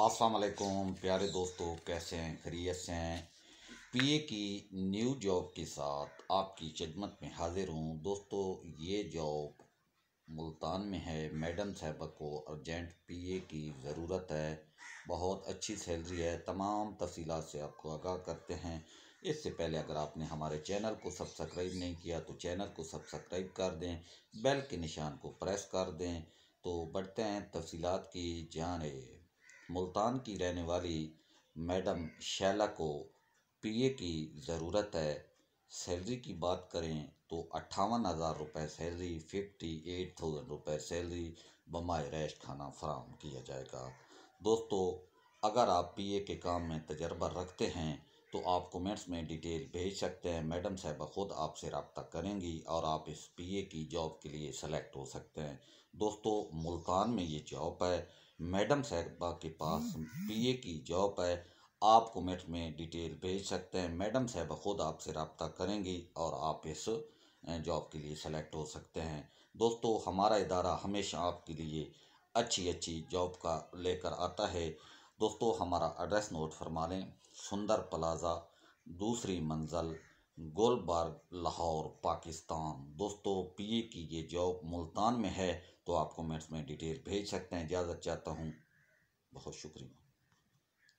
असलकुम प्यारे दोस्तों कैसे हैं खरीत से हैं पीए की न्यू जॉब के साथ आपकी खिदमत में हाजिर हूँ दोस्तों ये जॉब मुल्तान में है मैडम साहबा को अर्जेंट पीए की ज़रूरत है बहुत अच्छी सैलरी है तमाम तफ़ील से आपको आगाह करते हैं इससे पहले अगर आपने हमारे चैनल को सब्सक्राइब नहीं किया तो चैनल को सब्सक्राइब कर दें बेल के निशान को प्रेस कर दें तो बढ़ते हैं तफसीत की जान मुल्तान की रहने वाली मैडम शैला को पीए की ज़रूरत है सैलरी की बात करें तो अट्ठावन हज़ार रुपये सैलरी फिफ्टी एट थाउजेंड रुपये सैलरी बमाए रैश खाना फराहम किया जाएगा दोस्तों अगर आप पीए के काम में तजर्बा रखते हैं तो आप कमेंट्स में डिटेल भेज सकते हैं मैडम साहबा ख़ुद आपसे रबता करेंगी और आप इस पीए की जॉब के लिए सेलेक्ट हो सकते हैं दोस्तों मुल्तान में ये जॉब है मैडम साहबा के पास ए की जॉब है आप कमेंट में डिटेल भेज सकते हैं मैडम साहबा ख़ुद आपसे रबता करेंगी और आप इस जॉब के लिए सेलेक्ट हो सकते हैं दोस्तों हमारा इदारा हमेशा आपके लिए अच्छी अच्छी जॉब का लेकर आता है दोस्तों हमारा एड्रेस नोट फरमा लें सुंदर प्लाज़ा दूसरी मंजिल गोलबर्ग लाहौर पाकिस्तान दोस्तों पीए की ये जॉब मुल्तान में है तो आप कमेंट्स में डिटेल भेज सकते हैं इजाज़त चाहता हूँ बहुत शुक्रिया